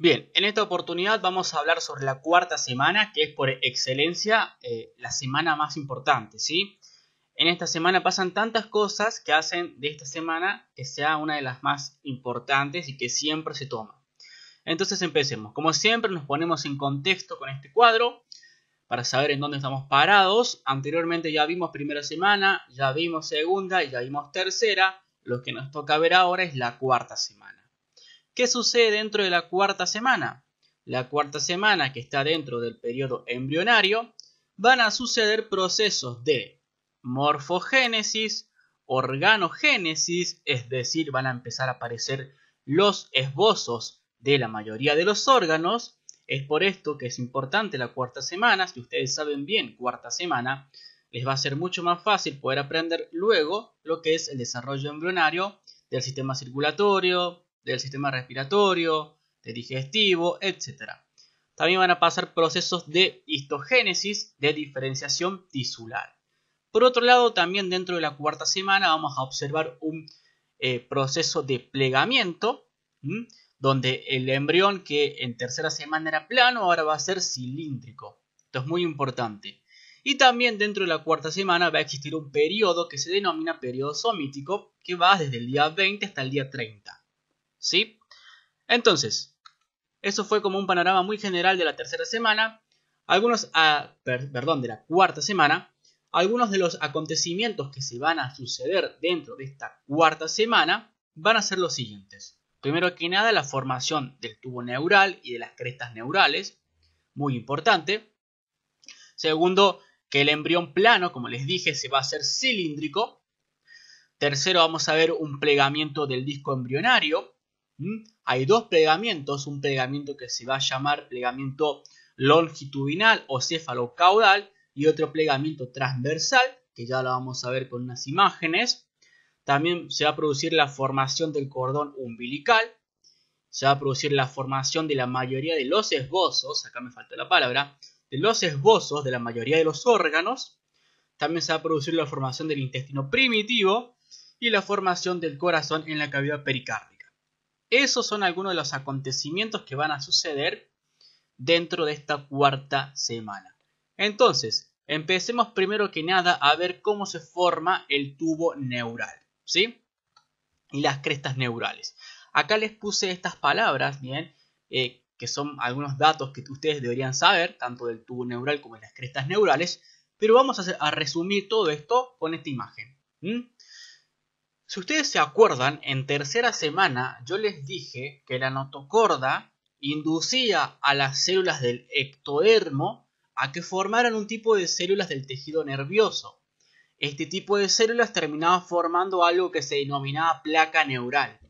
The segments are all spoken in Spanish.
Bien, en esta oportunidad vamos a hablar sobre la cuarta semana, que es por excelencia eh, la semana más importante, ¿sí? En esta semana pasan tantas cosas que hacen de esta semana que sea una de las más importantes y que siempre se toma. Entonces empecemos. Como siempre nos ponemos en contexto con este cuadro para saber en dónde estamos parados. Anteriormente ya vimos primera semana, ya vimos segunda y ya vimos tercera. Lo que nos toca ver ahora es la cuarta semana. ¿Qué sucede dentro de la cuarta semana? La cuarta semana, que está dentro del periodo embrionario, van a suceder procesos de morfogénesis, organogénesis, es decir, van a empezar a aparecer los esbozos de la mayoría de los órganos. Es por esto que es importante la cuarta semana, si ustedes saben bien cuarta semana, les va a ser mucho más fácil poder aprender luego lo que es el desarrollo embrionario del sistema circulatorio, del sistema respiratorio, de digestivo, etc. También van a pasar procesos de histogénesis, de diferenciación tisular. Por otro lado, también dentro de la cuarta semana vamos a observar un eh, proceso de plegamiento, donde el embrión que en tercera semana era plano, ahora va a ser cilíndrico. Esto es muy importante. Y también dentro de la cuarta semana va a existir un periodo que se denomina periodo somítico, que va desde el día 20 hasta el día 30. ¿Sí? Entonces, eso fue como un panorama muy general de la tercera semana, algunos, ah, perdón, de la cuarta semana, algunos de los acontecimientos que se van a suceder dentro de esta cuarta semana van a ser los siguientes. Primero que nada, la formación del tubo neural y de las crestas neurales, muy importante. Segundo, que el embrión plano, como les dije, se va a hacer cilíndrico. Tercero, vamos a ver un plegamiento del disco embrionario. ¿Mm? Hay dos plegamientos, un plegamiento que se va a llamar plegamiento longitudinal o cefalocaudal y otro plegamiento transversal, que ya lo vamos a ver con unas imágenes. También se va a producir la formación del cordón umbilical, se va a producir la formación de la mayoría de los esbozos, acá me falta la palabra, de los esbozos de la mayoría de los órganos, también se va a producir la formación del intestino primitivo y la formación del corazón en la cavidad pericárdica. Esos son algunos de los acontecimientos que van a suceder dentro de esta cuarta semana. Entonces, empecemos primero que nada a ver cómo se forma el tubo neural, ¿sí? Y las crestas neurales. Acá les puse estas palabras, ¿bien? Eh, que son algunos datos que ustedes deberían saber, tanto del tubo neural como de las crestas neurales, pero vamos a, resumir todo esto con esta imagen. Si ustedes se acuerdan, en tercera semana yo les dije que la notocorda inducía a las células del ectodermo a que formaran un tipo de células del tejido nervioso. Este tipo de células terminaba formando algo que se denominaba placa neural,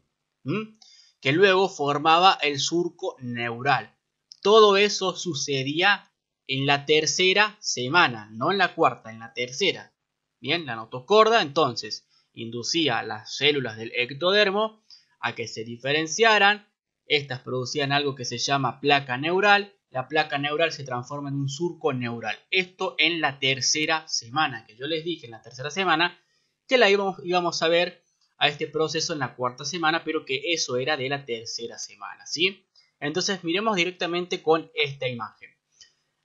que luego formaba el surco neural. Todo eso sucedía en la tercera semana, no en la cuarta, en la tercera. Bien, la notocorda entonces inducía las células del ectodermo a que se diferenciaran. Estas producían algo que se llama placa neural. La placa neural se transforma en un surco neural. Esto en la tercera semana, que yo les dije en la tercera semana que la íbamos, íbamos a ver a este proceso en la cuarta semana, pero que eso era de la tercera semana, ¿sí? Entonces miremos directamente con esta imagen.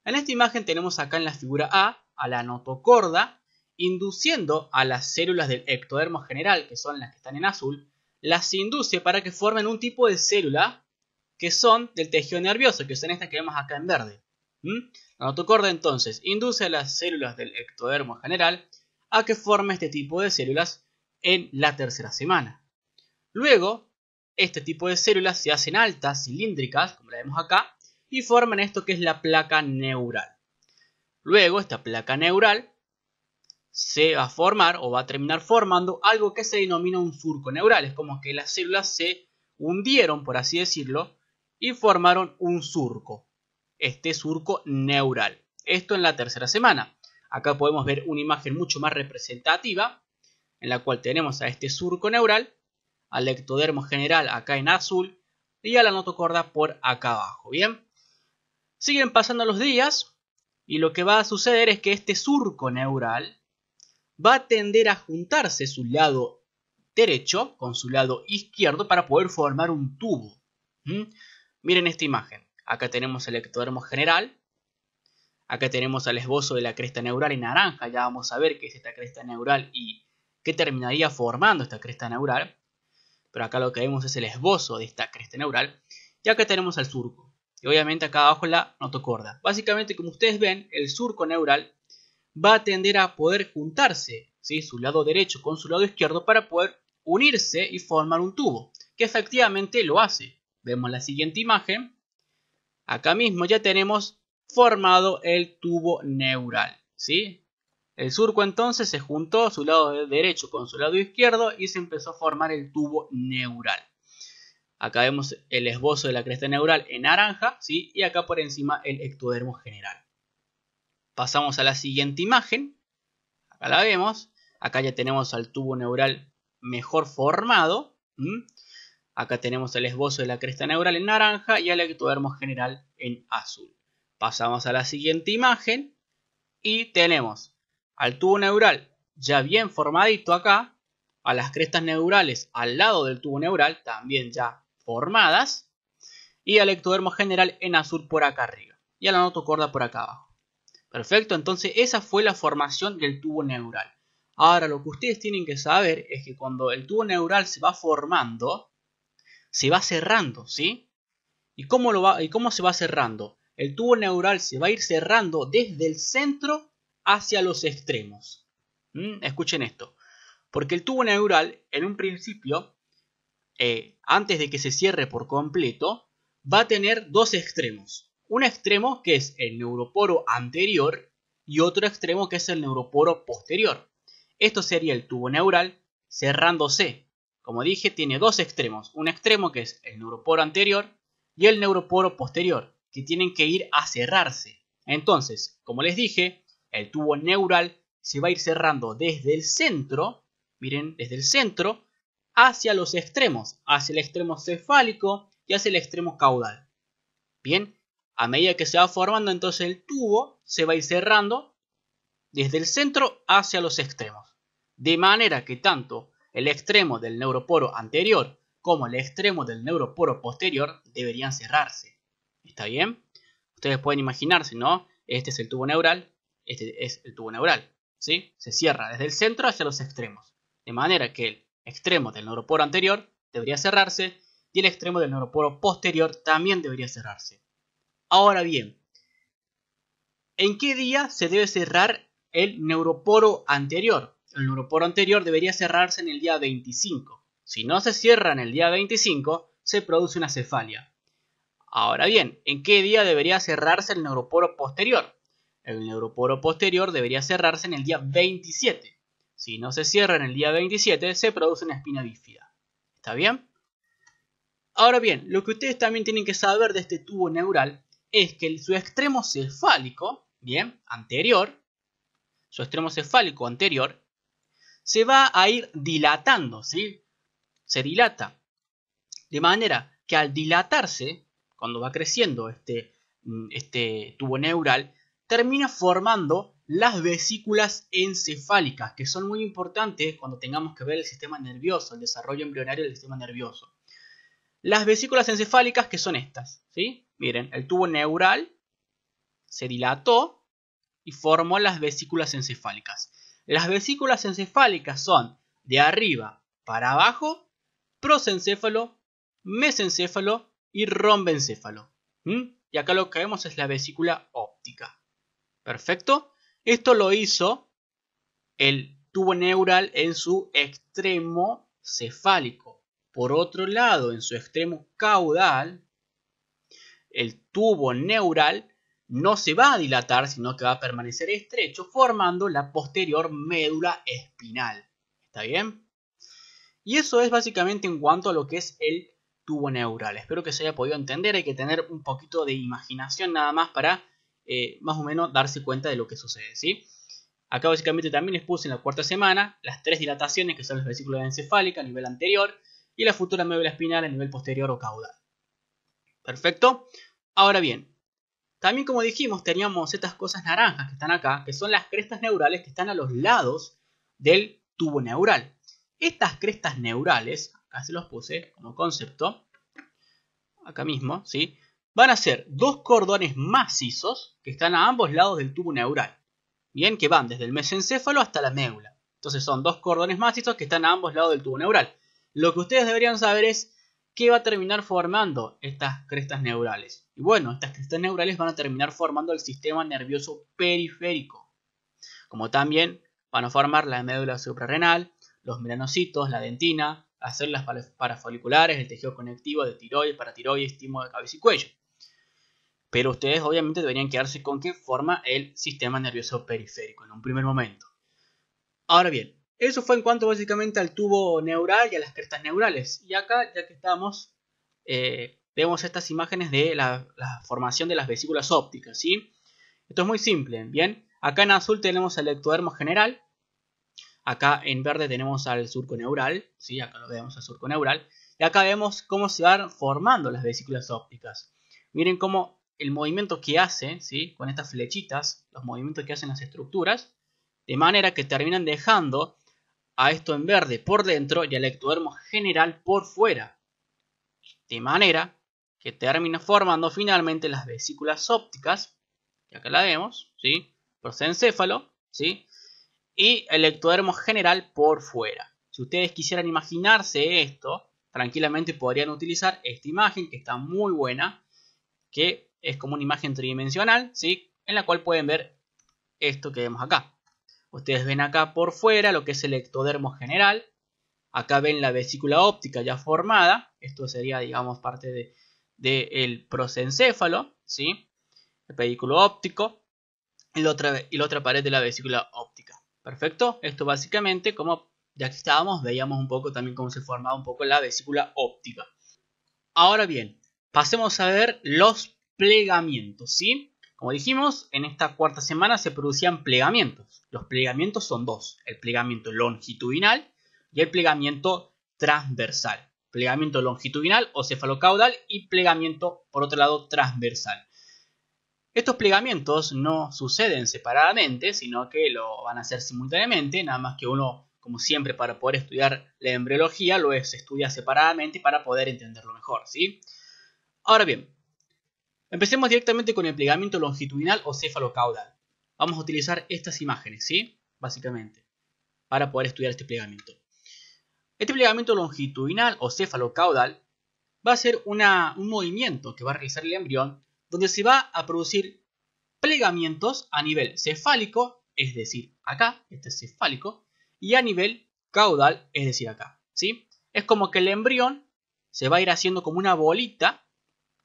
En esta imagen tenemos acá en la figura A a la notocorda, induciendo a las células del ectodermo general, que son las que están en azul, las induce para que formen un tipo de célula que son del tejido nervioso, que son estas que vemos acá en verde. ¿Mm? La notocorda entonces induce a las células del ectodermo general a que forme este tipo de células en la tercera semana. Luego, este tipo de células se hacen altas, cilíndricas, como la vemos acá, y forman esto que es la placa neural. Luego, esta placa neural se va a formar o va a terminar formando algo que se denomina un surco neural. Es como que las células se hundieron, por así decirlo, y formaron un surco. Este surco neural. Esto en la tercera semana. Acá podemos ver una imagen mucho más representativa, en la cual tenemos a este surco neural, al ectodermo general acá en azul y a la notocorda por acá abajo. Bien, siguen pasando los días y lo que va a suceder es que este surco neural va a tender a juntarse su lado derecho con su lado izquierdo para poder formar un tubo. ¿Mm? Miren esta imagen. Acá tenemos el ectodermo general. Acá tenemos el esbozo de la cresta neural en naranja. Ya vamos a ver qué es esta cresta neural y qué terminaría formando esta cresta neural. Pero acá lo que vemos es el esbozo de esta cresta neural. Y acá tenemos al surco. Y obviamente acá abajo la notocorda. Básicamente, como ustedes ven, el surco neural va a tender a poder juntarse, ¿sí? su lado derecho con su lado izquierdo, para poder unirse y formar un tubo, que efectivamente lo hace. Vemos la siguiente imagen. Acá mismo ya tenemos formado el tubo neural. ¿sí? El surco entonces se juntó su lado derecho con su lado izquierdo y se empezó a formar el tubo neural. Acá vemos el esbozo de la cresta neural en naranja, ¿sí? y acá por encima el ectodermo general. Pasamos a la siguiente imagen. Acá la vemos. Acá ya tenemos al tubo neural mejor formado. Acá tenemos el esbozo de la cresta neural en naranja y al ectodermo general en azul. Pasamos a la siguiente imagen y tenemos al tubo neural ya bien formadito acá, a las crestas neurales al lado del tubo neural también ya formadas y al ectodermo general en azul por acá arriba y a la notocorda por acá abajo. Perfecto, entonces esa fue la formación del tubo neural. Ahora lo que ustedes tienen que saber es que cuando el tubo neural se va formando, se va cerrando, ¿sí? ¿Y cómo, lo va, ¿Y cómo se va cerrando? El tubo neural se va a ir cerrando desde el centro hacia los extremos. ¿Mm? Escuchen esto. Porque el tubo neural, en un principio, eh, antes de que se cierre por completo, va a tener dos extremos un extremo que es el neuroporo anterior y otro extremo que es el neuroporo posterior. Esto sería el tubo neural cerrándose. Como dije, tiene dos extremos, un extremo que es el neuroporo anterior y el neuroporo posterior, que tienen que ir a cerrarse. Entonces, como les dije, el tubo neural se va a ir cerrando desde el centro, miren, desde el centro hacia los extremos, hacia el extremo cefálico y hacia el extremo caudal. Bien, a medida que se va formando, entonces el tubo se va a ir cerrando desde el centro hacia los extremos. De manera que tanto el extremo del neuroporo anterior como el extremo del neuroporo posterior deberían cerrarse. ¿Está bien? Ustedes pueden imaginarse, ¿no? Este es el tubo neural, este es el tubo neural, ¿sí? Se cierra desde el centro hacia los extremos. De manera que el extremo del neuroporo anterior debería cerrarse y el extremo del neuroporo posterior también debería cerrarse. Ahora bien, ¿en qué día se debe cerrar el neuroporo anterior? El neuroporo anterior debería cerrarse en el día 25. Si no se cierra en el día 25, se produce una cefalia. Ahora bien, ¿en qué día debería cerrarse el neuroporo posterior? El neuroporo posterior debería cerrarse en el día 27. Si no se cierra en el día 27, se produce una espina bífida. ¿Está bien? Ahora bien, lo que ustedes también tienen que saber de este tubo neural es que su extremo cefálico, bien, anterior, su extremo cefálico anterior, se va a ir dilatando, ¿sí? Se dilata. De manera que al dilatarse, cuando va creciendo este, mm, este tubo neural, termina formando las vesículas encefálicas, que son muy importantes cuando tengamos que ver el sistema nervioso, el desarrollo embrionario del sistema nervioso. Las vesículas encefálicas, que son estas, ¿sí? Miren, el tubo neural se dilató y formó las vesículas encefálicas. Las vesículas encefálicas son de arriba para abajo, prosencéfalo, mesencéfalo y rombencéfalo. ¿Mm? Y acá lo que vemos es la vesícula óptica. Perfecto. Esto lo hizo el tubo neural en su extremo cefálico. Por otro lado, en su extremo caudal, el tubo neural no se va a dilatar, sino que va a permanecer estrecho, formando la posterior médula espinal. ¿Está bien? Y eso es básicamente en cuanto a lo que es el tubo neural. Espero que se haya podido entender. Hay que tener un poquito de imaginación nada más para eh, más o menos darse cuenta de lo que sucede. ¿sí? Acá básicamente también les puse en la cuarta semana las tres dilataciones que son las vesículas encefálicas a nivel anterior y la futura médula espinal a nivel posterior o caudal. Perfecto. Ahora bien, también como dijimos teníamos estas cosas naranjas que están acá, que son las crestas neurales que están a los lados del tubo neural. Estas crestas neurales, acá se los puse como concepto, acá mismo, ¿sí? Van a ser dos cordones macizos que están a ambos lados del tubo neural. Bien, que van desde el mesencéfalo hasta la médula. Entonces son dos cordones macizos que están a ambos lados del tubo neural. Lo que ustedes deberían saber es ¿Qué va a terminar formando estas crestas neurales? Y bueno, estas crestas neurales van a terminar formando el sistema nervioso periférico, como también van a formar la médula suprarrenal, los melanocitos, la dentina, las células parafoliculares, el tejido conectivo de tiroides, paratiroides, estímulo de cabeza y cuello. Pero ustedes obviamente deberían quedarse con que forma el sistema nervioso periférico en un primer momento. Ahora bien, eso fue en cuanto básicamente al tubo neural y a las crestas neurales. Y acá, ya que estamos, eh, vemos estas imágenes de la, formación de las vesículas ópticas. ¿sí? Esto es muy simple. Bien, acá en azul tenemos el ectodermo general. Acá en verde tenemos al surco neural. ¿sí? Acá lo vemos al surco neural. Y acá vemos cómo se van formando las vesículas ópticas. Miren cómo el movimiento que hace, ¿sí? con estas flechitas, los movimientos que hacen las estructuras, de manera que terminan dejando a esto en verde por dentro y al ectodermo general por fuera. De manera que termina formando finalmente las vesículas ópticas, que acá la vemos, ¿sí? prosencéfalo, ¿sí? y el ectodermo general por fuera. Si ustedes quisieran imaginarse esto, tranquilamente podrían utilizar esta imagen que está muy buena, que es como una imagen tridimensional, ¿sí? en la cual pueden ver esto que vemos acá. Ustedes ven acá por fuera lo que es el ectodermo general. Acá ven la vesícula óptica ya formada. Esto sería, digamos, parte del de, prosencéfalo, ¿sí? El pedículo óptico. Y la, otra, y la otra pared de la vesícula óptica. Perfecto. Esto básicamente, como ya que estábamos, veíamos un poco también cómo se formaba un poco la vesícula óptica. Ahora bien, pasemos a ver los plegamientos, ¿sí? Como dijimos, en esta cuarta semana se producían plegamientos. Los plegamientos son dos, el plegamiento longitudinal y el plegamiento transversal. Plegamiento longitudinal o cefalocaudal y plegamiento, por otro lado, transversal. Estos plegamientos no suceden separadamente, sino que lo van a hacer simultáneamente, nada más que uno, como siempre, para poder estudiar la embriología, lo estudia separadamente para poder entenderlo mejor, ¿sí? Ahora bien, Empecemos directamente con el plegamiento longitudinal o cefalocaudal. Vamos a utilizar estas imágenes, ¿sí? Básicamente, para poder estudiar este plegamiento. Este plegamiento longitudinal o cefalocaudal va a ser un movimiento que va a realizar el embrión donde se va a producir plegamientos a nivel cefálico, es decir, acá, este es cefálico, y a nivel caudal, es decir, acá. ¿sí? Es como que el embrión se va a ir haciendo como una bolita,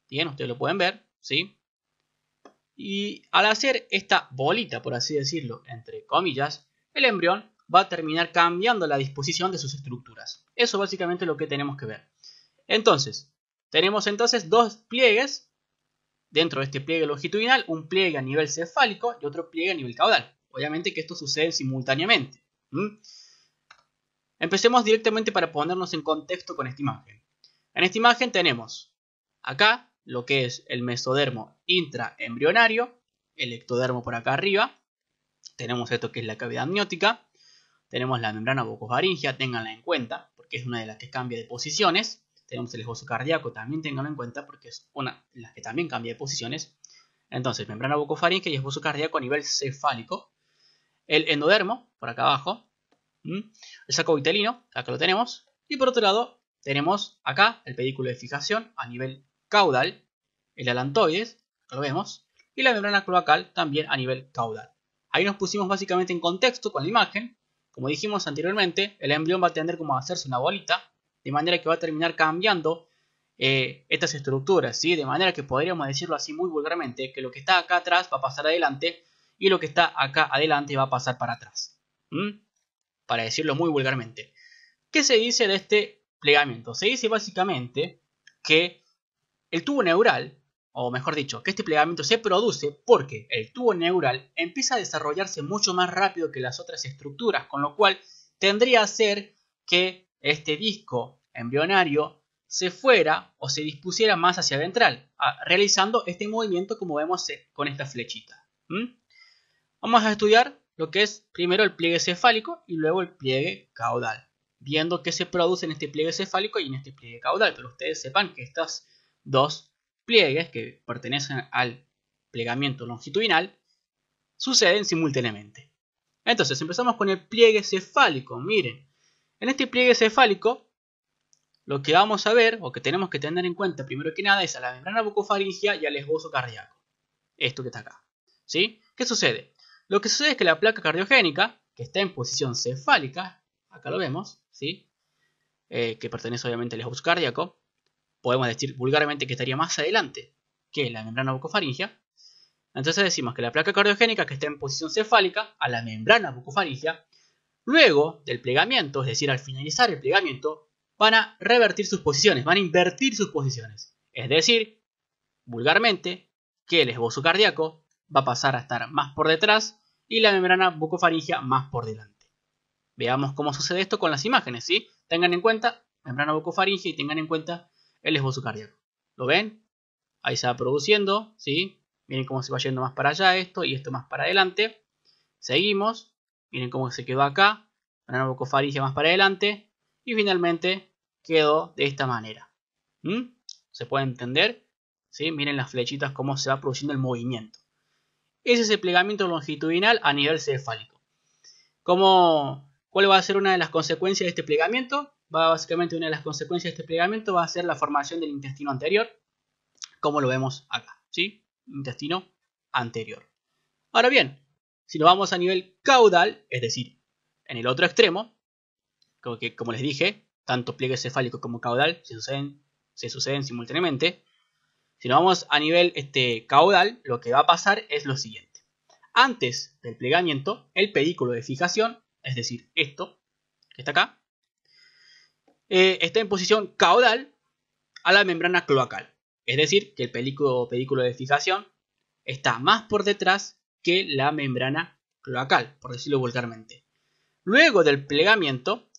bien, ustedes lo pueden ver, ¿sí? Y al hacer esta bolita, por así decirlo, entre comillas, el embrión va a terminar cambiando la disposición de sus estructuras. Eso básicamente es lo que tenemos que ver. Entonces, tenemos entonces dos pliegues dentro de este pliegue longitudinal, un pliegue a nivel cefálico y otro pliegue a nivel caudal. Obviamente que esto sucede simultáneamente. Empecemos directamente para ponernos en contexto con esta imagen. En esta imagen tenemos acá lo que es el mesodermo intraembrionario, el ectodermo por acá arriba, tenemos esto que es la cavidad amniótica, tenemos la membrana bucofaringea, ténganla en cuenta, porque es una de las que cambia de posiciones, tenemos el esbozo cardíaco, también ténganlo en cuenta porque es una de las que también cambia de posiciones, entonces membrana bucofaringea y esbozo cardíaco a nivel cefálico, el endodermo, por acá abajo, el saco vitelino, acá lo tenemos, y por otro lado tenemos acá el pedículo de fijación a nivel caudal, el alantoides, lo vemos, y la membrana cloacal también a nivel caudal. Ahí nos pusimos básicamente en contexto con la imagen. Como dijimos anteriormente, el embrión va a tener como a hacerse una bolita, de manera que va a terminar cambiando eh, estas estructuras, ¿sí? de manera que podríamos decirlo así muy vulgarmente, que lo que está acá atrás va a pasar adelante y lo que está acá adelante va a pasar para atrás. Para decirlo muy vulgarmente. ¿Qué se dice de este plegamiento? Se dice básicamente que el tubo neural, o mejor dicho, que este plegamiento se produce porque el tubo neural empieza a desarrollarse mucho más rápido que las otras estructuras, con lo cual tendría a ser que este disco embrionario se fuera o se dispusiera más hacia ventral, realizando este movimiento como vemos eh, con esta flechita. Vamos a estudiar lo que es primero el pliegue cefálico y luego el pliegue caudal, viendo qué se produce en este pliegue cefálico y en este pliegue caudal, pero ustedes sepan que estas dos pliegues que pertenecen al plegamiento longitudinal suceden simultáneamente. Entonces empezamos con el pliegue cefálico. Miren, en este pliegue cefálico lo que vamos a ver o que tenemos que tener en cuenta primero que nada es a la membrana bucofaringia y al esbozo cardíaco. Esto que está acá. ¿Sí? ¿Qué sucede? Lo que sucede es que la placa cardiogénica, que está en posición cefálica, acá lo vemos, ¿sí? Eh, que pertenece obviamente al esbozo cardíaco, podemos decir vulgarmente que estaría más adelante que la membrana bucofaringia, Entonces decimos que la placa cardiogénica que está en posición cefálica a la membrana bucofaringia, luego del plegamiento, es decir, al finalizar el plegamiento, van a revertir sus posiciones, van a invertir sus posiciones. Es decir, vulgarmente, que el esbozo cardíaco va a pasar a estar más por detrás y la membrana bucofaringia más por delante. Veamos cómo sucede esto con las imágenes, ¿sí? Tengan en cuenta membrana bucofaringia y tengan en cuenta el esbozo cardíaco. ¿Lo ven? Ahí se va produciendo, ¿sí? Miren cómo se va yendo más para allá esto y esto más para adelante. Seguimos. Miren cómo se quedó acá. Una farilla más para adelante. Y finalmente quedó de esta manera. ¿Mm? ¿Se puede entender? ¿Sí? Miren las flechitas cómo se va produciendo el movimiento. Ese es el plegamiento longitudinal a nivel cefálico. ¿Cómo, ¿Cuál va a ser una de las consecuencias de este plegamiento? básicamente una de las consecuencias de este plegamiento va a ser la formación del intestino anterior, como lo vemos acá, ¿sí? Intestino anterior. Ahora bien, si nos vamos a nivel caudal, es decir, en el otro extremo, como, como les dije, tanto pliegue cefálico como caudal se suceden, se suceden simultáneamente. Si nos vamos a nivel este, caudal, lo que va a pasar es lo siguiente. Antes del plegamiento, el pedículo de fijación, es decir, esto que está acá, eh, está en posición caudal a la membrana cloacal. Es decir, que el pedículo de fijación está más por detrás que la membrana cloacal, por decirlo vulgarmente. Luego del plegamiento,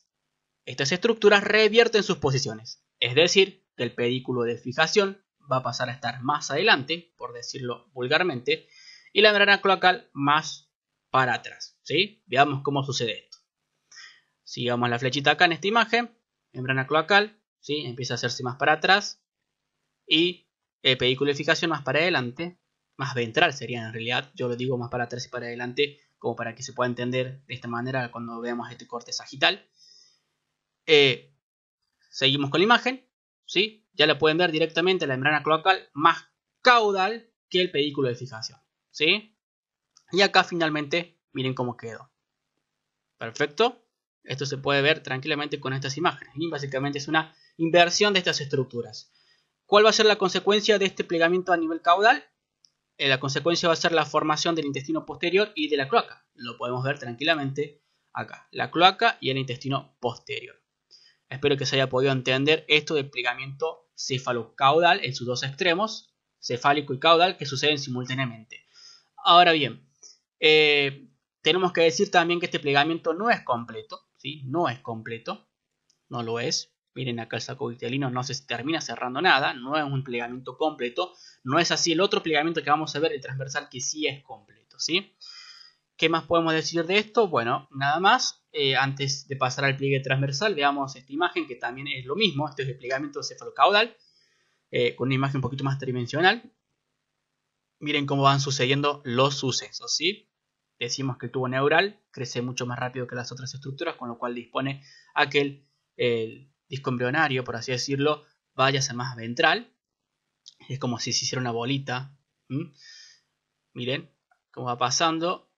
estas estructuras revierten sus posiciones. Es decir, que el pedículo de fijación va a pasar a estar más adelante, por decirlo vulgarmente, y la membrana cloacal más para atrás. ¿sí? Veamos cómo sucede esto. Sigamos la flechita acá en esta imagen membrana cloacal, ¿sí? empieza a hacerse más para atrás y el eh, pedículo de fijación más para adelante, más ventral sería en realidad, yo lo digo más para atrás y para adelante como para que se pueda entender de esta manera cuando veamos este corte sagital. Eh, seguimos con la imagen, ¿sí? ya la pueden ver directamente la membrana cloacal más caudal que el pedículo de fijación. ¿sí? Y acá finalmente miren cómo quedó. Perfecto. Esto se puede ver tranquilamente con estas imágenes y básicamente es una inversión de estas estructuras. ¿Cuál va a ser la consecuencia de este plegamiento a nivel caudal? Eh, la consecuencia va a ser la formación del intestino posterior y de la cloaca. Lo podemos ver tranquilamente acá, la cloaca y el intestino posterior. Espero que se haya podido entender esto del plegamiento cefalocaudal en sus dos extremos, cefálico y caudal, que suceden simultáneamente. Ahora bien, eh, tenemos que decir también que este plegamiento no es completo, no es completo, no lo es. Miren acá el saco vitelino no se termina cerrando nada, no es un plegamiento completo, no es así el otro plegamiento que vamos a ver, el transversal, que sí es completo, ¿sí? ¿Qué más podemos decir de esto? Bueno, nada más, eh, antes de pasar al pliegue transversal, veamos esta imagen que también es lo mismo, este es el plegamiento cefalocaudal, eh, con una imagen un poquito más tridimensional. Miren cómo van sucediendo los sucesos, ¿sí? decimos que el tubo neural crece mucho más rápido que las otras estructuras, con lo cual dispone a que el, disco embrionario, por así decirlo, vaya hacia más ventral. Es como si se hiciera una bolita. Miren cómo va pasando.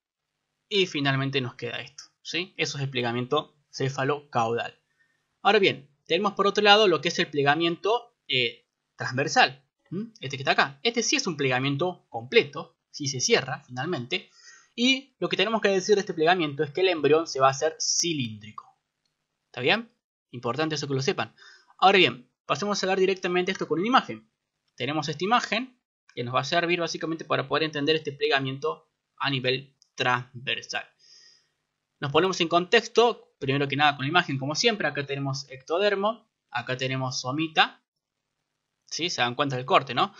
Y finalmente nos queda esto. ¿sí? Eso es el plegamiento céfalo-caudal. Ahora bien, tenemos por otro lado lo que es el plegamiento eh, transversal. Este que está acá. Este sí es un plegamiento completo. Si sí se cierra finalmente y lo que tenemos que decir de este plegamiento es que el embrión se va a hacer cilíndrico. ¿Está bien? Importante eso que lo sepan. Ahora bien, pasemos a ver directamente esto con una imagen. Tenemos esta imagen que nos va a servir básicamente para poder entender este plegamiento a nivel transversal. Nos ponemos en contexto, primero que nada con la imagen, como siempre, acá tenemos ectodermo, acá tenemos somita, ¿sí? Se dan cuenta del corte, ¿no?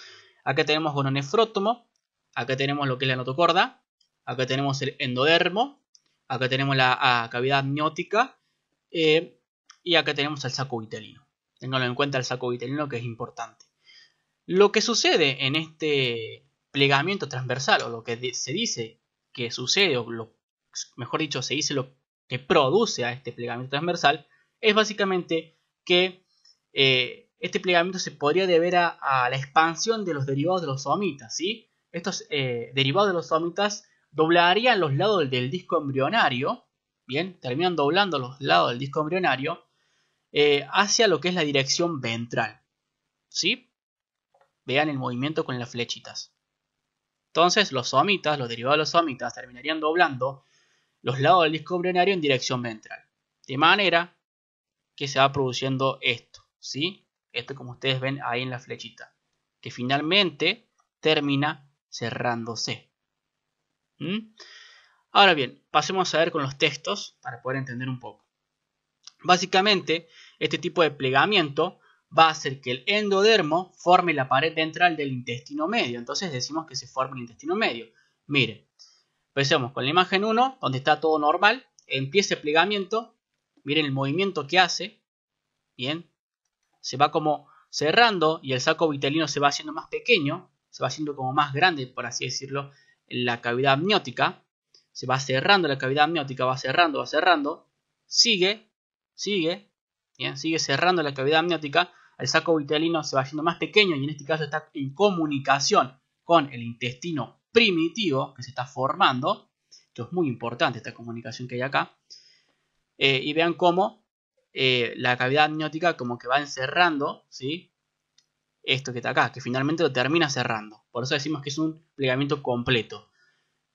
Acá tenemos nefrótomo. acá tenemos lo que es la notocorda, acá tenemos el endodermo, acá tenemos la ah, cavidad amniótica eh, y acá tenemos el saco vitelino. Ténganlo en cuenta el saco vitelino que es importante. Lo que sucede en este plegamiento transversal o lo que se dice que sucede o lo, mejor dicho se dice lo que produce a este plegamiento transversal es básicamente que eh, este plegamiento se podría deber a, la expansión de los derivados de los somitas. ¿sí? Estos eh, derivados de los somitas doblarían los lados del disco embrionario, bien, terminan doblando los lados del disco embrionario eh, hacia lo que es la dirección ventral. ¿Sí? Vean el movimiento con las flechitas. Entonces los somitas, los derivados de los somitas, terminarían doblando los lados del disco embrionario en dirección ventral. De manera que se va produciendo esto, ¿sí? Esto como ustedes ven ahí en la flechita, que finalmente termina cerrándose. ¿Mm? Ahora bien, pasemos a ver con los textos para poder entender un poco. Básicamente, este tipo de plegamiento va a hacer que el endodermo forme la pared ventral del intestino medio. Entonces decimos que se forma el intestino medio. Miren, empecemos con la imagen 1, donde está todo normal. Empieza el plegamiento. Miren el movimiento que hace. Bien. Se va como cerrando y el saco vitelino se va haciendo más pequeño. Se va haciendo como más grande, por así decirlo, la cavidad amniótica, se va cerrando la cavidad amniótica, va cerrando, va cerrando, sigue, sigue, ¿bien? sigue cerrando la cavidad amniótica, el saco vitelino se va haciendo más pequeño y en este caso está en comunicación con el intestino primitivo que se está formando. Esto es muy importante, esta comunicación que hay acá. Eh, y vean cómo eh, la cavidad amniótica como que va encerrando, ¿sí? Esto que está acá, que finalmente lo termina cerrando. Por eso decimos que es un plegamiento completo.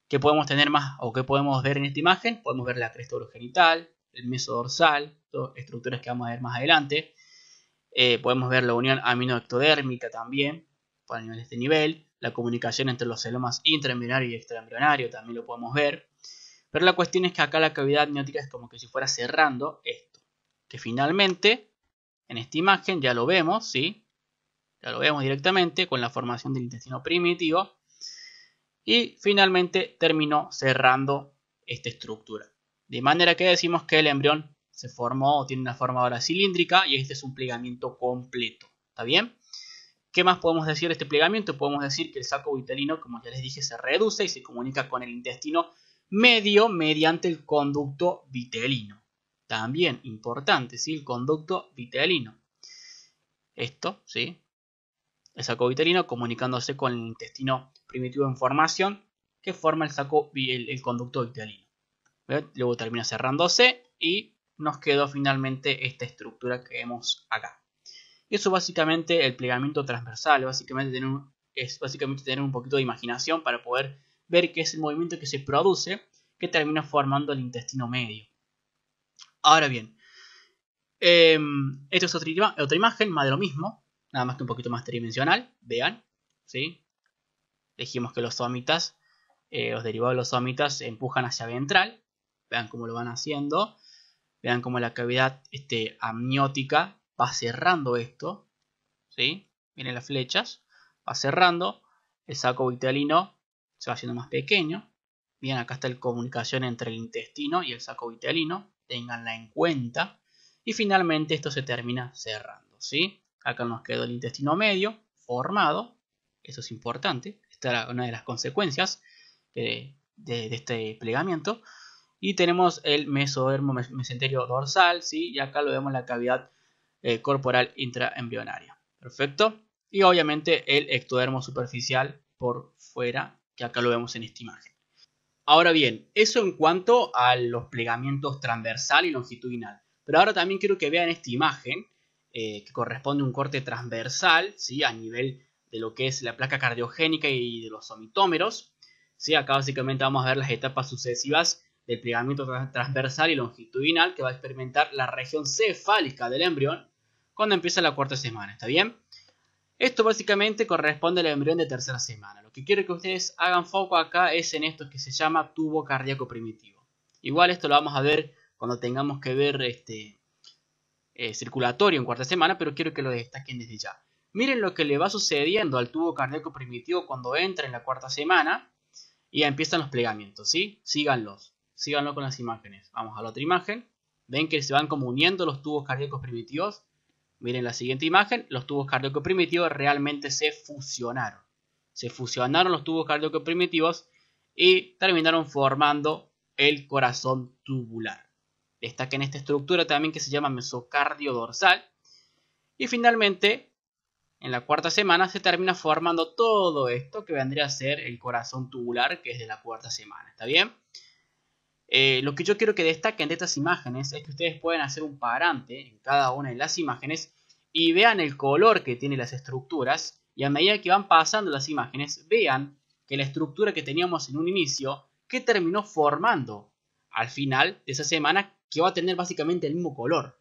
¿Qué podemos tener más o qué podemos ver en esta imagen? Podemos ver la cresta urogenital, el meso dorsal, estructuras que vamos a ver más adelante. Eh, podemos ver la unión aminoectodérmica también, para nivel de este nivel. La comunicación entre los celomas intraembrionario y extraembrionario también lo podemos ver. Pero la cuestión es que acá la cavidad amniótica es como que si fuera cerrando esto. Que finalmente, en esta imagen ya lo vemos, ¿sí? ya lo vemos directamente con la formación del intestino primitivo y finalmente terminó cerrando esta estructura. De manera que decimos que el embrión se formó o tiene una forma ahora cilíndrica y este es un plegamiento completo. ¿Está bien? ¿Qué más podemos decir de este plegamiento? Podemos decir que el saco vitelino, como ya les dije, se reduce y se comunica con el intestino medio mediante el conducto vitelino. También importante, ¿sí? El conducto vitelino. Esto, ¿sí? el saco vitelino comunicándose con el intestino primitivo en formación que forma el saco el, conducto vitelino. Luego termina cerrándose y nos quedó finalmente esta estructura que vemos acá. Eso básicamente el plegamiento transversal, básicamente tener es básicamente tener un poquito de imaginación para poder ver qué es el movimiento que se produce que termina formando el intestino medio. Ahora bien, em, esta es otra, otra imagen, más de lo mismo, nada más que un poquito más tridimensional, vean, ¿sí? Dijimos que los somitas, eh, los derivados de los somitas empujan hacia ventral, vean cómo lo van haciendo, vean cómo la cavidad este, amniótica va cerrando esto, ¿sí? Miren las flechas, va cerrando, el saco vitelino se va haciendo más pequeño, bien, acá está la comunicación entre el intestino y el saco vitelino, tenganla en cuenta, y finalmente esto se termina cerrando, ¿sí? Acá nos quedó el intestino medio formado. Eso es importante. Esta era una de las consecuencias de, este plegamiento. Y tenemos el mesodermo mesenterio dorsal, ¿sí? Y acá lo vemos la cavidad eh, corporal intraembrionaria. Perfecto. Y obviamente el ectodermo superficial por fuera, que acá lo vemos en esta imagen. Ahora bien, eso en cuanto a los plegamientos transversal y longitudinal. Pero ahora también quiero que vean esta imagen eh, que corresponde a un corte transversal, ¿sí? a nivel de lo que es la placa cardiogénica y de los somitómeros. ¿sí? Acá básicamente vamos a ver las etapas sucesivas del plegamiento transversal y longitudinal que va a experimentar la región cefálica del embrión cuando empieza la cuarta semana, ¿está bien? Esto básicamente corresponde al embrión de tercera semana. Lo que quiero que ustedes hagan foco acá es en esto que se llama tubo cardíaco primitivo. Igual esto lo vamos a ver cuando tengamos que ver este, eh, circulatorio en cuarta semana, pero quiero que lo destaquen desde ya. Miren lo que le va sucediendo al tubo cardíaco primitivo cuando entra en la cuarta semana y empiezan los plegamientos, ¿sí? Síganlos, síganlo con las imágenes. Vamos a la otra imagen. Ven que se van como uniendo los tubos cardíacos primitivos. Miren la siguiente imagen, los tubos cardíacos primitivos realmente se fusionaron. Se fusionaron los tubos cardíacos primitivos y terminaron formando el corazón tubular que en esta estructura también que se llama mesocardio dorsal. Y finalmente, en la cuarta semana se termina formando todo esto que vendría a ser el corazón tubular, que es de la cuarta semana. ¿Está bien? Eh, lo que yo quiero que destaquen de estas imágenes es que ustedes pueden hacer un parante en cada una de las imágenes y vean el color que tienen las estructuras y a medida que van pasando las imágenes vean que la estructura que teníamos en un inicio que terminó formando al final de esa semana que va a tener básicamente el mismo color.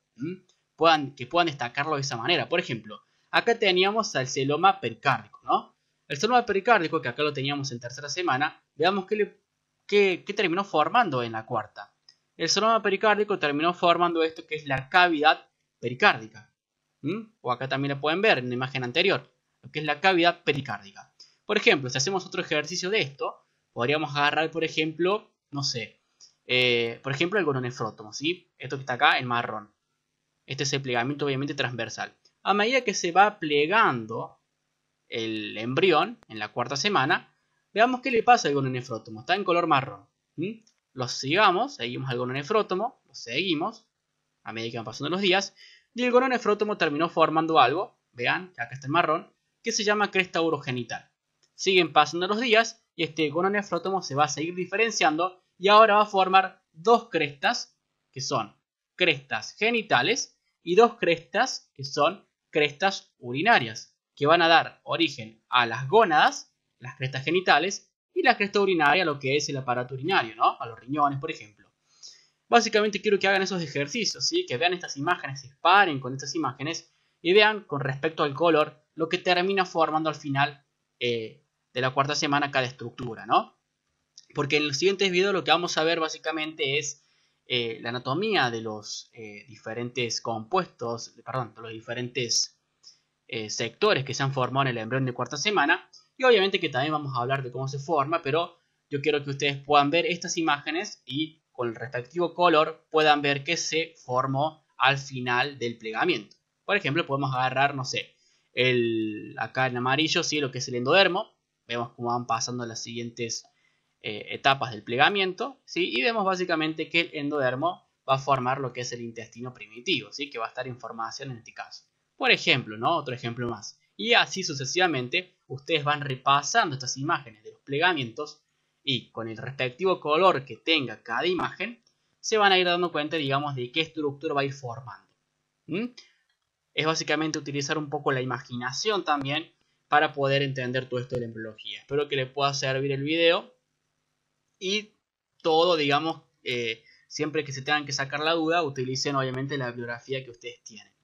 que puedan destacarlo de esa manera. Por ejemplo, acá teníamos al celoma pericárdico, ¿no? El celoma pericárdico, que acá lo teníamos en tercera semana, veamos qué, terminó formando en la cuarta. El celoma pericárdico terminó formando esto que es la cavidad pericárdica. O acá también la pueden ver en la imagen anterior, lo que es la cavidad pericárdica. Por ejemplo, si hacemos otro ejercicio de esto, podríamos agarrar, por ejemplo, no sé, eh, por ejemplo, el gononefrótomo, ¿sí? Esto que está acá, en marrón. Este es el plegamiento obviamente transversal. A medida que se va plegando el embrión en la cuarta semana, veamos qué le pasa al gononefrótomo. Está en color marrón. Lo Los sigamos, seguimos al gononefrótomo, lo seguimos a medida que van pasando los días. Y el gononefrótomo terminó formando algo, vean, acá está el marrón, que se llama cresta urogenital. Siguen pasando los días y este gononefrótomo se va a seguir diferenciando y ahora va a formar dos crestas que son crestas genitales y dos crestas que son crestas urinarias, que van a dar origen a las gónadas, las crestas genitales, y la cresta urinaria, lo que es el aparato urinario, ¿no? A los riñones, por ejemplo. Básicamente quiero que hagan esos ejercicios, ¿sí? Que vean estas imágenes, se paren con estas imágenes y vean con respecto al color lo que termina formando al final eh, de la cuarta semana cada estructura, ¿no? Porque en los siguientes videos lo que vamos a ver básicamente es eh, la anatomía de los eh, diferentes compuestos, perdón, los diferentes eh, sectores que se han formado en el embrión de cuarta semana. Y obviamente que también vamos a hablar de cómo se forma, pero yo quiero que ustedes puedan ver estas imágenes y con el respectivo color puedan ver que se formó al final del plegamiento. Por ejemplo, podemos agarrar, no sé, el, acá en amarillo, sí, lo que es el endodermo. Vemos cómo van pasando las siguientes eh, etapas del plegamiento, ¿sí? y vemos básicamente que el endodermo va a formar lo que es el intestino primitivo, ¿sí? que va a estar en formación en este caso. Por ejemplo, ¿no? otro ejemplo más. Y así sucesivamente, ustedes van repasando estas imágenes de los plegamientos y con el respectivo color que tenga cada imagen, se van a ir dando cuenta, digamos, de qué estructura va a ir formando. Es básicamente utilizar un poco la imaginación también para poder entender todo esto de la embriología. Espero que les pueda servir el video y todo, digamos, eh, siempre que se tengan que sacar la duda, utilicen obviamente la bibliografía que ustedes tienen.